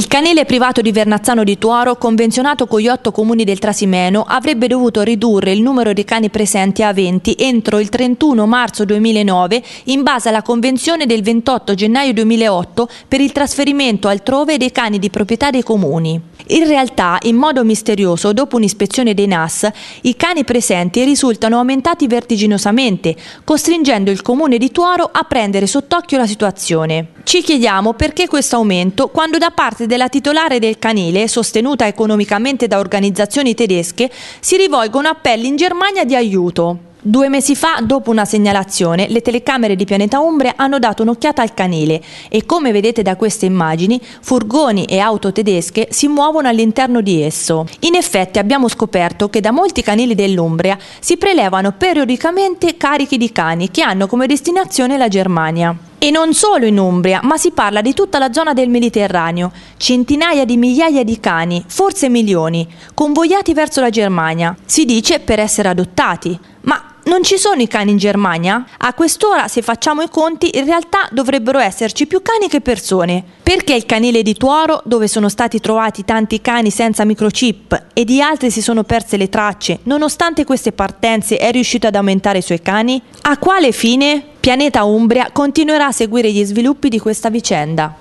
Il canile privato di Vernazzano di Tuoro, convenzionato con gli otto comuni del Trasimeno, avrebbe dovuto ridurre il numero di cani presenti a 20 entro il 31 marzo 2009 in base alla convenzione del 28 gennaio 2008 per il trasferimento altrove dei cani di proprietà dei comuni. In realtà, in modo misterioso, dopo un'ispezione dei NAS, i cani presenti risultano aumentati vertiginosamente, costringendo il comune di Tuoro a prendere sott'occhio la situazione. Ci chiediamo perché questo aumento quando da parte della titolare del canile, sostenuta economicamente da organizzazioni tedesche, si rivolgono appelli in Germania di aiuto. Due mesi fa, dopo una segnalazione, le telecamere di Pianeta Umbria hanno dato un'occhiata al canile e come vedete da queste immagini, furgoni e auto tedesche si muovono all'interno di esso. In effetti abbiamo scoperto che da molti canili dell'Umbria si prelevano periodicamente carichi di cani che hanno come destinazione la Germania. E non solo in Umbria, ma si parla di tutta la zona del Mediterraneo. Centinaia di migliaia di cani, forse milioni, convogliati verso la Germania. Si dice per essere adottati. Ma non ci sono i cani in Germania? A quest'ora, se facciamo i conti, in realtà dovrebbero esserci più cani che persone. Perché il canile di Tuoro, dove sono stati trovati tanti cani senza microchip e di altri si sono perse le tracce, nonostante queste partenze è riuscito ad aumentare i suoi cani? A quale fine? Pianeta Umbria continuerà a seguire gli sviluppi di questa vicenda.